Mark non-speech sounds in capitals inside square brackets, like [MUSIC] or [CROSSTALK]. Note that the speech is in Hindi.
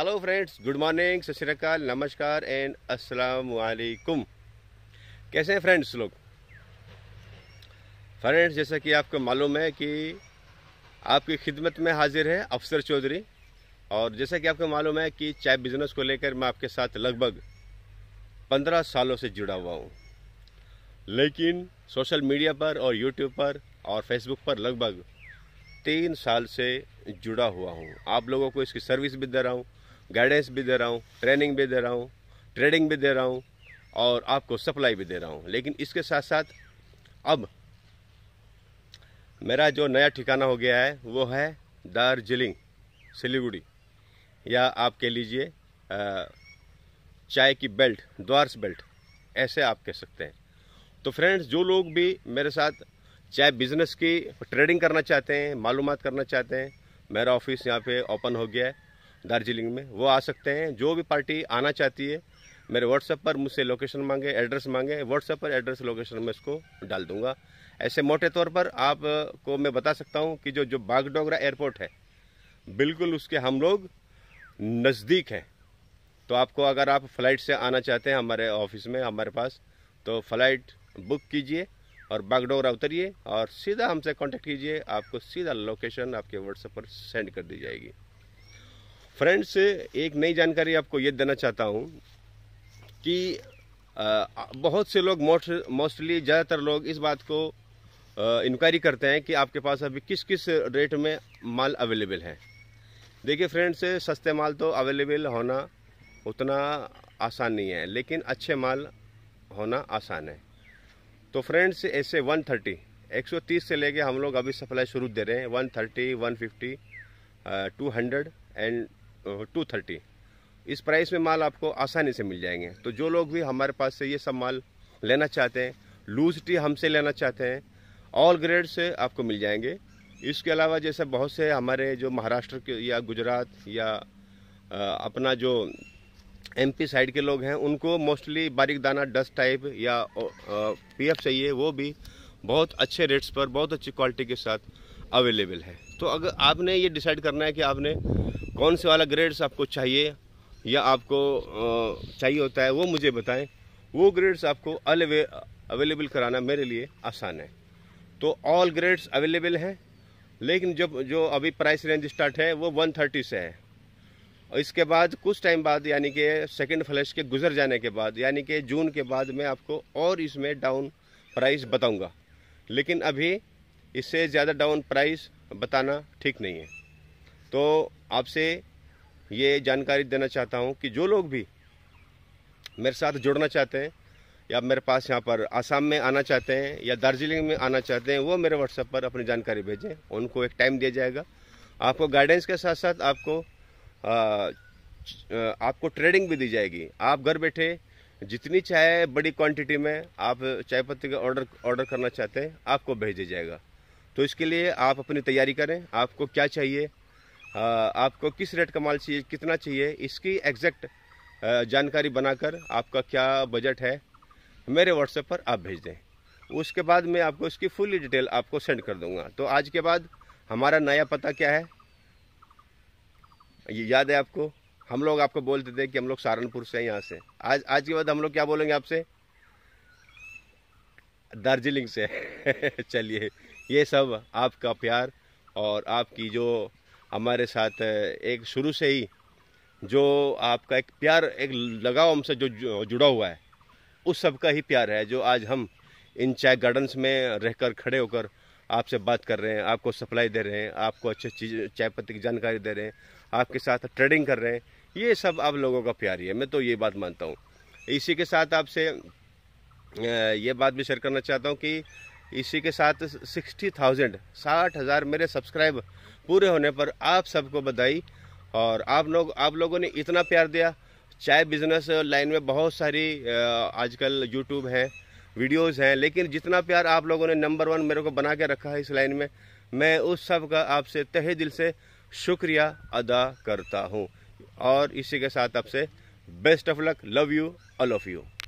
हेलो फ्रेंड्स गुड मॉर्निंग सत श्रीकाल नमस्कार एंड अस्सलाम वालेकुम कैसे हैं फ्रेंड्स लोग फ्रेंड्स जैसा कि आपको मालूम है कि आपकी खिदमत में हाजिर है अफसर चौधरी और जैसा कि आपको मालूम है कि चाय बिज़नेस को लेकर मैं आपके साथ लगभग पंद्रह सालों से जुड़ा हुआ हूँ लेकिन सोशल मीडिया पर और यूट्यूब पर और फेसबुक पर लगभग तीन साल से जुड़ा हुआ हूँ आप लोगों को इसकी सर्विस भी दे रहा हूँ गाइडेंस भी दे रहा हूँ ट्रेनिंग भी दे रहा हूँ ट्रेडिंग भी दे रहा हूँ और आपको सप्लाई भी दे रहा हूँ लेकिन इसके साथ साथ अब मेरा जो नया ठिकाना हो गया है वो है दार्जिलिंग सिलीगुड़ी या आप कह लीजिए चाय की बेल्ट द्वार्स बेल्ट ऐसे आप कह सकते हैं तो फ्रेंड्स जो लोग भी मेरे साथ चाय बिजनेस की ट्रेडिंग करना चाहते हैं मालूम करना चाहते हैं मेरा ऑफिस यहाँ पे ओपन हो गया है दार्जिलिंग में वो आ सकते हैं जो भी पार्टी आना चाहती है मेरे व्हाट्सएप पर मुझसे लोकेशन मांगे एड्रेस मांगे व्हाट्सएप पर एड्रेस लोकेशन में इसको डाल दूंगा ऐसे मोटे तौर पर आपको मैं बता सकता हूँ कि जो जो बागडोगरा एयरपोर्ट है बिल्कुल उसके हम लोग नज़दीक हैं तो आपको अगर आप फ्लाइट से आना चाहते हैं हमारे ऑफिस में हमारे पास तो फ्लाइट बुक कीजिए और बागडोगरा उतरिए और सीधा हमसे कांटेक्ट कीजिए आपको सीधा लोकेशन आपके व्हाट्सएप पर सेंड कर दी जाएगी फ्रेंड्स एक नई जानकारी आपको ये देना चाहता हूँ कि बहुत से लोग मोस्टली ज़्यादातर लोग इस बात को इंक्वायरी करते हैं कि आपके पास अभी किस किस रेट में माल अवेलेबल है देखिए फ्रेंड्स सस्ते माल तो अवेलेबल होना उतना आसान नहीं है लेकिन अच्छे माल होना आसान है तो फ्रेंड्स ऐसे 130 130 से लेके हम लोग अभी सप्लाई शुरू दे रहे हैं 130 150 200 एंड टू थर्टी इस प्राइस में माल आपको आसानी से मिल जाएंगे तो जो लोग भी हमारे पास से ये सब माल लेना चाहते हैं लूज टी हमसे लेना चाहते हैं ऑल ग्रेड से आपको मिल जाएंगे इसके अलावा जैसे बहुत से हमारे जो महाराष्ट्र के या गुजरात या अपना जो एमपी साइड के लोग हैं उनको मोस्टली बारीक दाना डस्ट टाइप या पीएफ चाहिए वो भी बहुत अच्छे रेट्स पर बहुत अच्छी क्वालिटी के साथ अवेलेबल है तो अगर आपने ये डिसाइड करना है कि आपने कौन से वाला ग्रेड्स आपको चाहिए या आपको चाहिए होता है वो मुझे बताएं वो ग्रेड्स आपको अवेलेबल कराना मेरे लिए आसान है तो ऑल ग्रेड्स अवेलेबल हैं लेकिन जब जो अभी प्राइस रेंज स्टार्ट है वो 130 से है और इसके बाद कुछ टाइम बाद यानी कि सेकंड फ्लैश के गुजर जाने के बाद यानी कि जून के बाद मैं आपको और इसमें डाउन प्राइस बताऊँगा लेकिन अभी इससे ज़्यादा डाउन प्राइस बताना ठीक नहीं है तो आपसे ये जानकारी देना चाहता हूँ कि जो लोग भी मेरे साथ जुड़ना चाहते हैं या मेरे पास यहाँ पर आसाम में आना चाहते हैं या दार्जिलिंग में आना चाहते हैं वो मेरे व्हाट्सएप पर अपनी जानकारी भेजें उनको एक टाइम दिया जाएगा आपको गाइडेंस के साथ साथ आपको आ, आपको ट्रेडिंग भी दी जाएगी आप घर बैठे जितनी चाय बड़ी क्वांटिटी में आप चाय पत्ती का ऑर्डर ऑर्डर करना चाहते हैं आपको भेजा जाएगा तो इसके लिए आप अपनी तैयारी करें आपको क्या चाहिए आपको किस रेट का माल चाहिए कितना चाहिए इसकी एग्जैक्ट जानकारी बनाकर आपका क्या बजट है मेरे व्हाट्सएप पर आप भेज दें उसके बाद मैं आपको इसकी फुल डिटेल आपको सेंड कर दूंगा तो आज के बाद हमारा नया पता क्या है ये याद है आपको हम लोग आपको बोलते थे कि हम लोग सहारनपुर से हैं यहाँ से आज आज के बाद हम लोग क्या बोलेंगे आपसे दार्जिलिंग से [LAUGHS] चलिए ये सब आपका प्यार और आपकी जो हमारे साथ एक शुरू से ही जो आपका एक प्यार एक लगाव हमसे जो, जुड़ा हुआ है उस सब का ही प्यार है जो आज हम इन चाय गार्डन्स में रहकर खड़े होकर आपसे बात कर रहे हैं आपको सप्लाई दे रहे हैं आपको अच्छे चीज चाय पत्ती की जानकारी दे रहे हैं आपके साथ ट्रेडिंग कर रहे हैं ये सब आप लोगों का प्यार ही है मैं तो ये बात मानता हूँ इसी के साथ आपसे ये बात भी शेयर करना चाहता हूँ कि इसी के साथ सिक्सटी थाउजेंड साठ हज़ार मेरे सब्सक्राइब पूरे होने पर आप सबको बधाई और आप लोग आप लोगों ने इतना प्यार दिया चाय बिजनेस लाइन में बहुत सारी आजकल यूट्यूब है वीडियोस हैं लेकिन जितना प्यार आप लोगों ने नंबर वन मेरे को बना के रखा है इस लाइन में मैं उस सब का आपसे तहे दिल से शुक्रिया अदा करता हूँ और इसी के साथ आपसे best of luck love you all of you